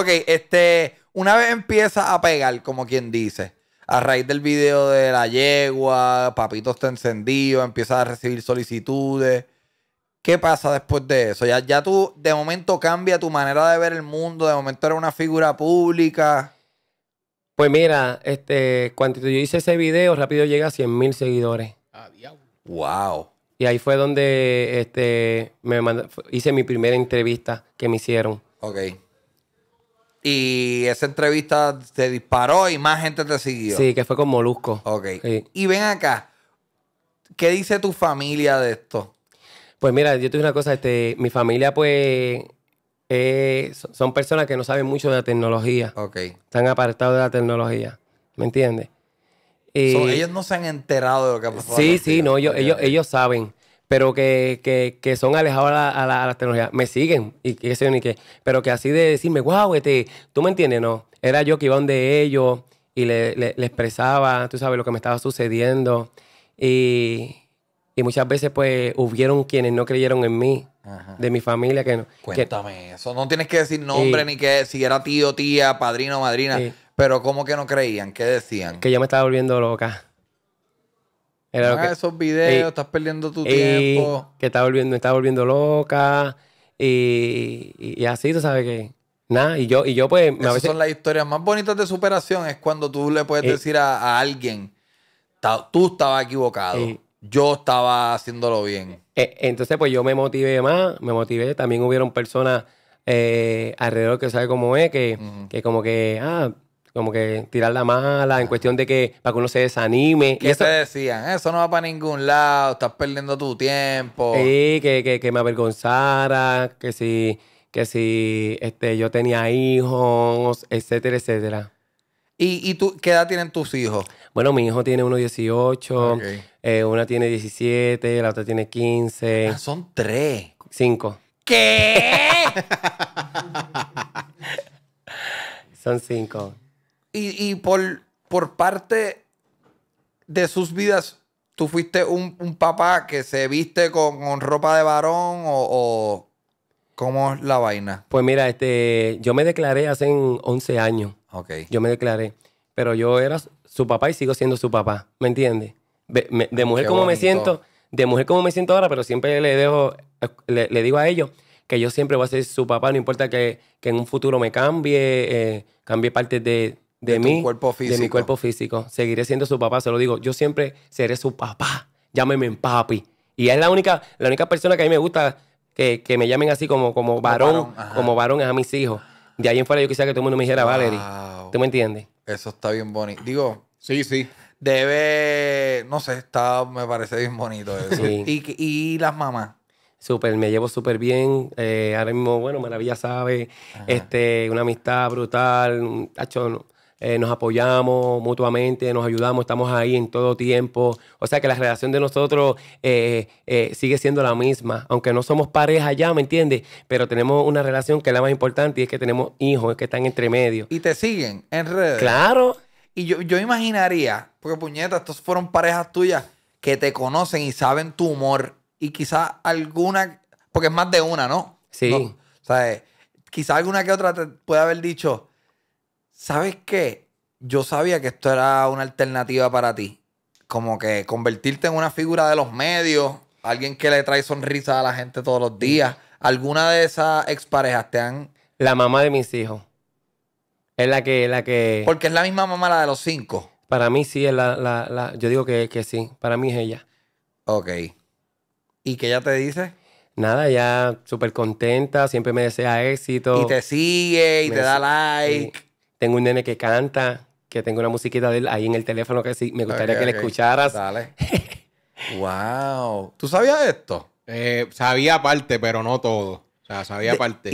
Ok, este, una vez empieza a pegar, como quien dice, a raíz del video de la yegua, Papito está encendido, empieza a recibir solicitudes. ¿Qué pasa después de eso? Ya, ya tú, de momento, cambia tu manera de ver el mundo, de momento eres una figura pública. Pues mira, este, cuando yo hice ese video, rápido llega a 100 mil seguidores. Ah, Wow. Y ahí fue donde este, me hice mi primera entrevista que me hicieron. Ok. Y esa entrevista te disparó y más gente te siguió. Sí, que fue con Molusco. Ok. Y ven acá, ¿qué dice tu familia de esto? Pues mira, yo te digo una cosa, este, mi familia pues eh, son personas que no saben mucho de la tecnología. Ok. Están apartados de la tecnología, ¿me entiendes? ellos no se han enterado de lo que ha Sí, sí, no, ellos, ellos, ellos saben pero que, que, que son alejados a las a, Me siguen, y qué sé yo ni qué. Pero que así de decirme, wow, este, tú me entiendes, no. Era yo que iba donde ellos y le, le, expresaba, tú sabes, lo que me estaba sucediendo. Y, y, muchas veces, pues, hubieron quienes no creyeron en mí, de mi familia. que Cuéntame eso. No tienes que decir nombre ni que si era tío, tía, padrino, madrina. pero, ¿cómo que no creían? ¿Qué decían? Que yo me estaba volviendo loca. Ah, esos eh, videos, estás perdiendo tu eh, tiempo. Que está volviendo, está volviendo loca. Y, así, tú sabes que. Nada, y yo, y yo pues. Me Esas son las historias más bonitas de superación. Es cuando tú le puedes eh. decir a, alguien: tú estabas equivocado. Yo estaba haciéndolo bien. Entonces, pues yo me motivé más, me motivé. También hubieron personas alrededor que sabe cómo es, que, que como que, ah, como que tirar la mala, en cuestión de que para que uno se desanime. ¿Qué y eso, te decían? Eso no va para ningún lado, estás perdiendo tu tiempo. Sí, que, me avergonzara, que si, que si este, yo tenía hijos, etcétera, etcétera. ¿Y, tú, qué edad tienen tus hijos? Bueno, mi hijo tiene uno 18, eh, una tiene 17, la otra tiene 15. Ah, son tres. Cinco. ¿Qué? son cinco y, por, por parte de sus vidas, tú fuiste un, papá que se viste con, ropa de varón o, cómo es la vaina. Pues mira, este, yo me declaré hace 11 años. Ok. Yo me declaré, pero yo era su papá y sigo siendo su papá, ¿me entiendes? De, mujer como me siento, de mujer como me siento ahora, pero siempre le dejo, digo a ellos que yo siempre voy a ser su papá, no importa que, en un futuro me cambie, eh, cambie partes de, de, mi cuerpo físico. de mi cuerpo físico. Seguiré siendo su papá, se lo digo. Yo siempre seré su papá. Llámeme papi. Y es la única, la única persona que a mí me gusta que, que me llamen así como, como varón, como varón, es a mis hijos. De ahí en fuera yo quisiera que todo el mundo me dijera ¿Tú me entiendes? Eso está bien bonito. Digo, sí, sí. Debe, no sé, está, me parece bien bonito eso. ¿Y, ¿Y las mamás? Súper, me llevo súper bien. Eh, ahora mismo, bueno, Maravilla sabe. Este, una amistad brutal. Eh, nos apoyamos mutuamente, nos ayudamos, estamos ahí en todo tiempo. O sea que la relación de nosotros eh, eh, sigue siendo la misma, aunque no somos pareja ya, ¿me entiendes? Pero tenemos una relación que es la más importante y es que tenemos hijos, es que están entre medio. Y te siguen en redes. Claro. Y yo, yo imaginaría, porque puñetas, estos fueron parejas tuyas que te conocen y saben tu humor y quizás alguna, porque es más de una, ¿no? Sí. O sea, quizás alguna que otra te puede haber dicho, ¿sabes qué? Yo sabía que esto era una alternativa para ti. Como que convertirte en una figura de los medios, alguien que le trae sonrisa a la gente todos los días. ¿Alguna de esas exparejas te han...? La mamá de mis hijos. Es la que, la que... Porque es la misma mamá la de los cinco. Para mí sí, es la, yo digo que, que sí. Para mí es ella. Ok. ¿Y qué ella te dice? Nada, ya súper contenta, siempre me desea éxito. Y te sigue y te da like tengo un nene que canta, que tengo una musiquita de él ahí en el teléfono que sí, me gustaría que la le escucharas. Dale. wow. ¿Tú sabías esto? Eh, sabía parte, pero no todo. O sea, sabía parte.